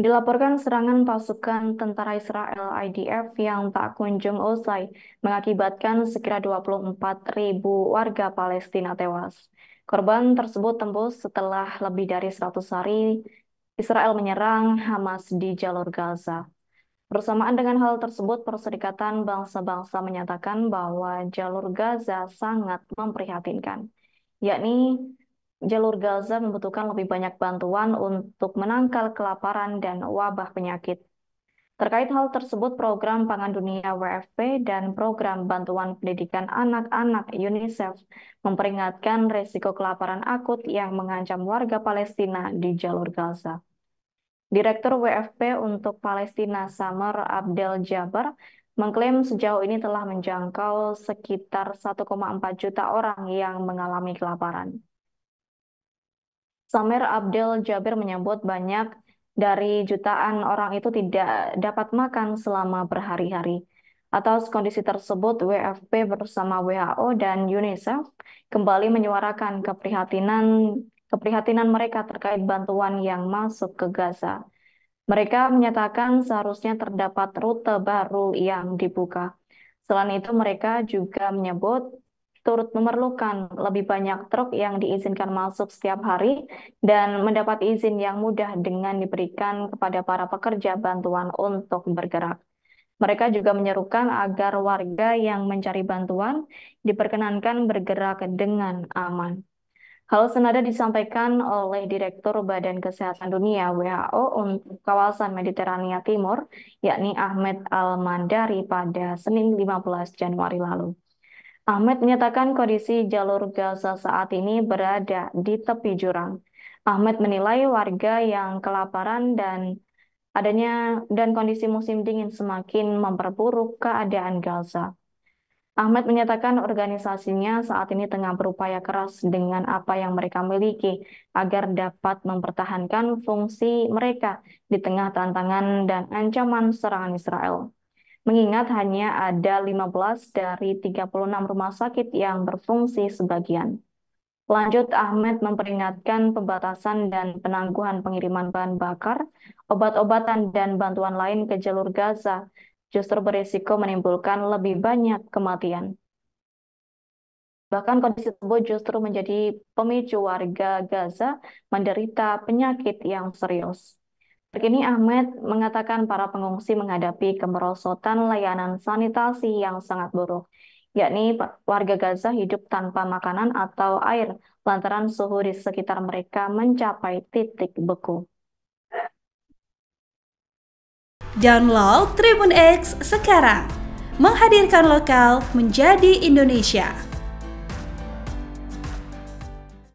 Dilaporkan serangan pasukan tentara Israel IDF yang tak kunjung usai mengakibatkan sekira 24 ribu warga Palestina tewas. Korban tersebut tembus setelah lebih dari 100 hari Israel menyerang Hamas di jalur Gaza. Bersamaan dengan hal tersebut, Perserikatan Bangsa-Bangsa menyatakan bahwa jalur Gaza sangat memprihatinkan, yakni jalur Gaza membutuhkan lebih banyak bantuan untuk menangkal kelaparan dan wabah penyakit. Terkait hal tersebut, program Pangan Dunia WFP dan program Bantuan Pendidikan Anak-anak UNICEF memperingatkan risiko kelaparan akut yang mengancam warga Palestina di jalur Gaza. Direktur WFP untuk Palestina Samar Abdel Jabbar mengklaim sejauh ini telah menjangkau sekitar 1,4 juta orang yang mengalami kelaparan. Samer Abdel Jabir menyebut banyak dari jutaan orang itu tidak dapat makan selama berhari-hari. Atas kondisi tersebut, WFP bersama WHO dan UNICEF kembali menyuarakan keprihatinan keprihatinan mereka terkait bantuan yang masuk ke Gaza. Mereka menyatakan seharusnya terdapat rute baru yang dibuka. Selain itu, mereka juga menyebut turut memerlukan lebih banyak truk yang diizinkan masuk setiap hari dan mendapat izin yang mudah dengan diberikan kepada para pekerja bantuan untuk bergerak. Mereka juga menyerukan agar warga yang mencari bantuan diperkenankan bergerak dengan aman. Hal senada disampaikan oleh Direktur Badan Kesehatan Dunia WHO untuk kawasan Mediterania Timur, yakni Ahmed Al-Mandari pada Senin 15 Januari lalu. Ahmed menyatakan kondisi jalur Gaza saat ini berada di tepi jurang. Ahmed menilai warga yang kelaparan dan adanya dan kondisi musim dingin semakin memperburuk keadaan Gaza. Ahmed menyatakan organisasinya saat ini tengah berupaya keras dengan apa yang mereka miliki agar dapat mempertahankan fungsi mereka di tengah tantangan dan ancaman serangan Israel mengingat hanya ada 15 dari 36 rumah sakit yang berfungsi sebagian. Lanjut, Ahmed memperingatkan pembatasan dan penangguhan pengiriman bahan bakar, obat-obatan, dan bantuan lain ke jalur Gaza justru berisiko menimbulkan lebih banyak kematian. Bahkan kondisi tersebut justru menjadi pemicu warga Gaza menderita penyakit yang serius. Terkini Ahmed mengatakan para pengungsi menghadapi kemerosotan layanan sanitasi yang sangat buruk, yakni warga Gaza hidup tanpa makanan atau air lantaran suhu di sekitar mereka mencapai titik beku. Download Tribun X sekarang, menghadirkan lokal menjadi Indonesia.